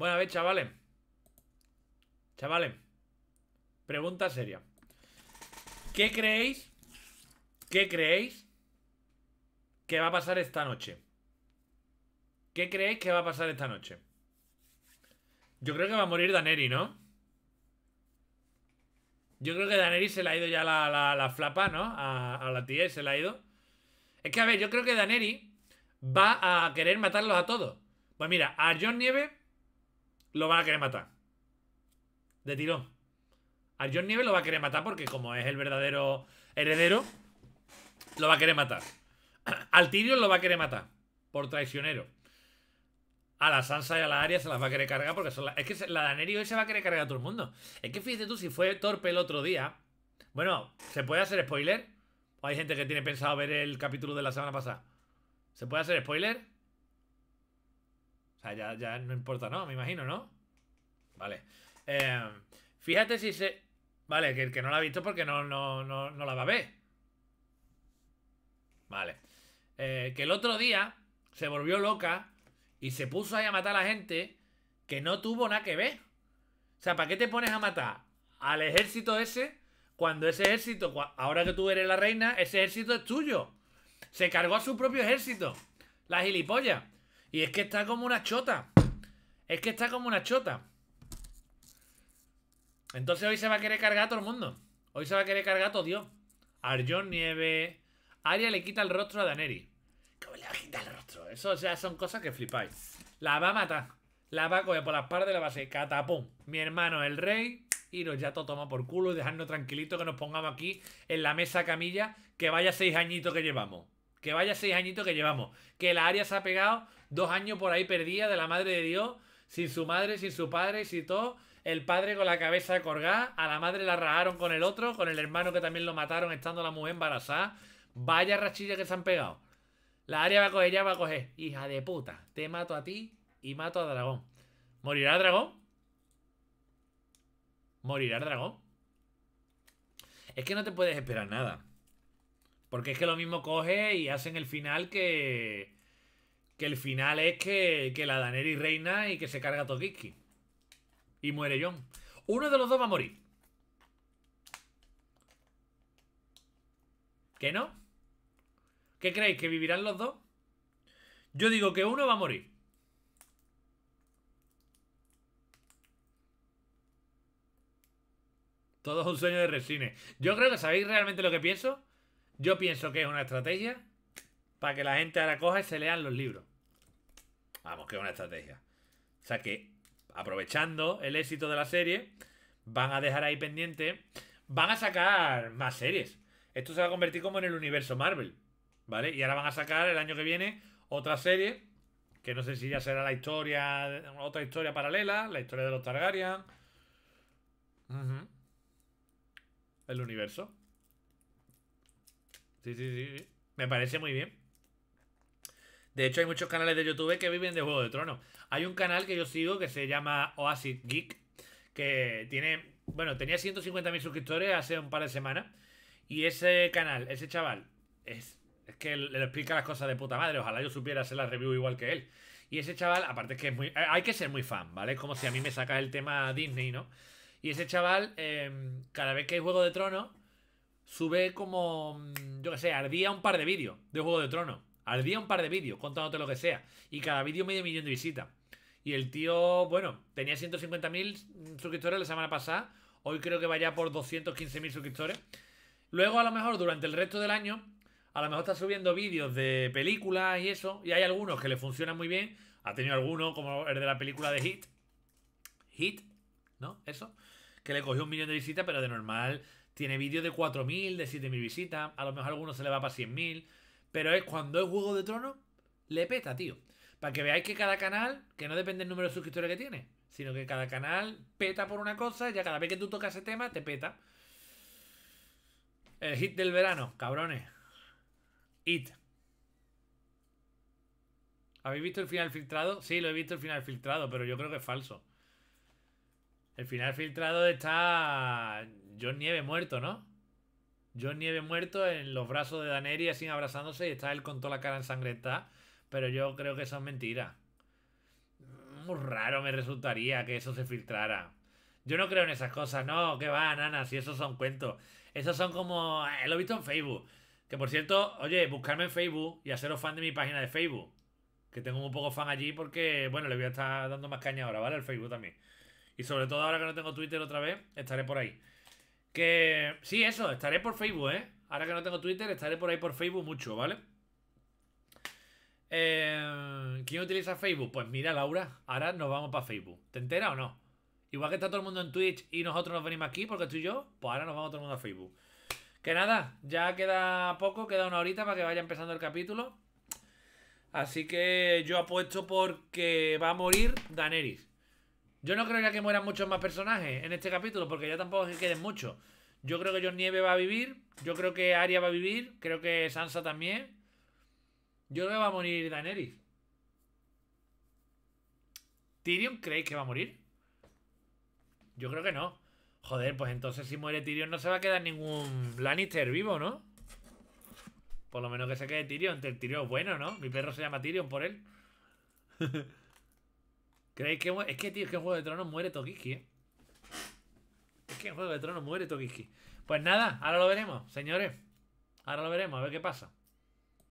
Bueno, a ver, chavales. Chavales. Pregunta seria. ¿Qué creéis? ¿Qué creéis qué va a pasar esta noche? ¿Qué creéis que va a pasar esta noche? Yo creo que va a morir Daneri, ¿no? Yo creo que Daneri se le ha ido ya la, la, flapa, ¿no? A, la tía se le ha ido. Es que, a ver, yo creo que Daneri va a querer matarlos a todos. Pues mira, a John Nieve lo va a querer matar. De tirón. al John Nieve lo va a querer matar porque como es el verdadero heredero, lo va a querer matar. Al Tyrion lo va a querer matar por traicionero. A la Sansa y a la Arya se las va a querer cargar porque son la... es que la Daenerys hoy se va a querer cargar a todo el mundo. Es que fíjate tú si fue torpe el otro día. Bueno, ¿se puede hacer spoiler? hay gente que tiene pensado ver el capítulo de la semana pasada? ¿Se puede hacer spoiler? O sea, ya, no importa, ¿no? Me imagino, ¿no? Vale. Em, fíjate si se... Vale, que el que no la ha visto porque no, no, no, no la va a ver. Vale. Eh, que el otro día se volvió loca y se puso ahí a matar a la gente que no tuvo nada que ver. O sea, ¿para qué te pones a matar al ejército ese cuando ese ejército, ahora que tú eres la reina, ese ejército es tuyo? Se cargó a su propio ejército. La gilipollas. Y es que está como una chota. Es que está como una chota. Entonces hoy se va a querer cargar a todo el mundo. Hoy se va a querer cargar a todo Dios. Arjon Nieve. Aria le quita el rostro a Daneri. ¿Cómo le va a quitar el rostro? Eso, o sea, son cosas que flipáis. La va a matar. La va a coger por las partes y la hacer Catapum. Mi hermano, el rey. Y nos ya todo toma por culo y dejarnos tranquilito que nos pongamos aquí en la mesa camilla que vaya seis añitos que llevamos. Que vaya seis añitos que llevamos. Que la área se ha pegado dos años por ahí perdida de la madre de Dios. Sin su madre, sin su padre, sin todo. El padre con la cabeza colgada. A la madre la rajaron con el otro. Con el hermano que también lo mataron estando la mujer embarazada. Vaya rachilla que se han pegado. La área va a coger, ya va a coger. Hija de puta. Te mato a ti y mato a dragón. ¿Morirá dragón? ¿Morirá dragón? Es que no te puedes esperar nada. Porque es que lo mismo coge y hacen el final que. Que el final es que, la Daneri reina y que se carga Tokiski. Y muere John. Uno de los dos va a morir. ¿Que no? ¿Qué creéis? ¿Que vivirán los dos? Yo digo que uno va a morir. Todo es un sueño de Resine. Yo creo que sabéis realmente lo que pienso. Yo pienso que es una estrategia para que la gente ahora coja y se lean los libros. Vamos, que es una estrategia. O sea que, aprovechando el éxito de la serie, van a dejar ahí pendiente. Van a sacar más series. Esto se va a convertir como en el universo Marvel. ¿Vale? Y ahora van a sacar el año que viene otra serie. Que no sé si ya será la historia. Otra historia paralela. La historia de los Targaryen. El universo. Sí, sí, sí. Me parece muy bien. De hecho, hay muchos canales de YouTube que viven de Juego de Tronos. Hay un canal que yo sigo que se llama Oasis Geek, que tiene, bueno, tenía 150.000 suscriptores hace un par de semanas. Y ese canal, ese chaval, es, es que le explica las cosas de puta madre. Ojalá yo supiera hacer la review igual que él. Y ese chaval, aparte es que es muy... Eh, hay que ser muy fan, ¿vale? Es como si a mí me sacas el tema Disney, ¿no? Y ese chaval, eh, cada vez que hay Juego de Tronos, sube como, mm, yo qué sé, ardía un par de vídeos de Juego de Tronos. Ardía un par de vídeos, contándote lo que sea. Y cada vídeo medio millón de visitas. Y el tío, bueno, tenía 150.000 suscriptores la semana pasada. Hoy creo que vaya por 215.000 suscriptores. Luego, a lo mejor, durante el resto del año, a lo mejor está subiendo vídeos de películas y eso. Y hay algunos que le funcionan muy bien. Ha tenido algunos, como el de la película de Hit. Hit, ¿no? Eso. Que le cogió un millón de visitas, pero de normal tiene vídeos de 4.000, de 7.000 visitas. A lo mejor a alguno se le va para 100.000. Pero es cuando es Juego de Tronos, le peta, tío. Para que veáis que cada canal, que no depende del número de suscriptores que tiene, sino que cada canal peta por una cosa y ya cada vez que tú tocas ese tema, te peta. El hit del verano, cabrones. It. ¿Habéis visto el final filtrado? Sí, lo he visto el final filtrado, pero yo creo que es falso. El final filtrado está John Nieve muerto, ¿no? John Nieve muerto en los brazos de Daneri así abrazándose y está él con toda la cara ensangrentada. Pero yo creo que eso es mentira. Muy raro me resultaría que eso se filtrara. Yo no creo en esas cosas, no, que va, nana, si esos son cuentos. Esos son como... Eh, lo he visto en Facebook. Que por cierto, oye, buscarme en Facebook y haceros fan de mi página de Facebook. Que tengo un poco fan allí porque, bueno, le voy a estar dando más caña ahora, ¿vale? El Facebook también. Y sobre todo ahora que no tengo Twitter otra vez, estaré por ahí. Que sí, eso, estaré por Facebook, ¿eh? Ahora que no tengo Twitter, estaré por ahí por Facebook mucho, ¿vale? Eh, ¿Quién utiliza Facebook? Pues mira, Laura, ahora nos vamos para Facebook. ¿Te enteras o no? Igual que está todo el mundo en Twitch y nosotros nos venimos aquí porque tú y yo, pues ahora nos vamos todo el mundo a Facebook. Que nada, ya queda poco, queda una horita para que vaya empezando el capítulo. Así que yo apuesto porque va a morir Daneris. Yo no creo que mueran muchos más personajes en este capítulo, porque ya tampoco es que queden muchos. Yo creo que John Nieve va a vivir. Yo creo que Arya va a vivir. Creo que Sansa también. Yo creo que va a morir Daenerys. ¿Tyrion creéis que va a morir? Yo creo que no. Joder, pues entonces si muere Tyrion no se va a quedar ningún Lannister vivo, ¿no? Por lo menos que se quede Tyrion. El Tyrion es bueno, ¿no? Mi perro se llama Tyrion por él. ¿Creéis que Es que, tío, es que en Juego de Tronos muere Tokiski, ¿eh? Es que en Juego de Tronos muere Tokiski. Pues nada, ahora lo veremos, señores. Ahora lo veremos, a ver qué pasa.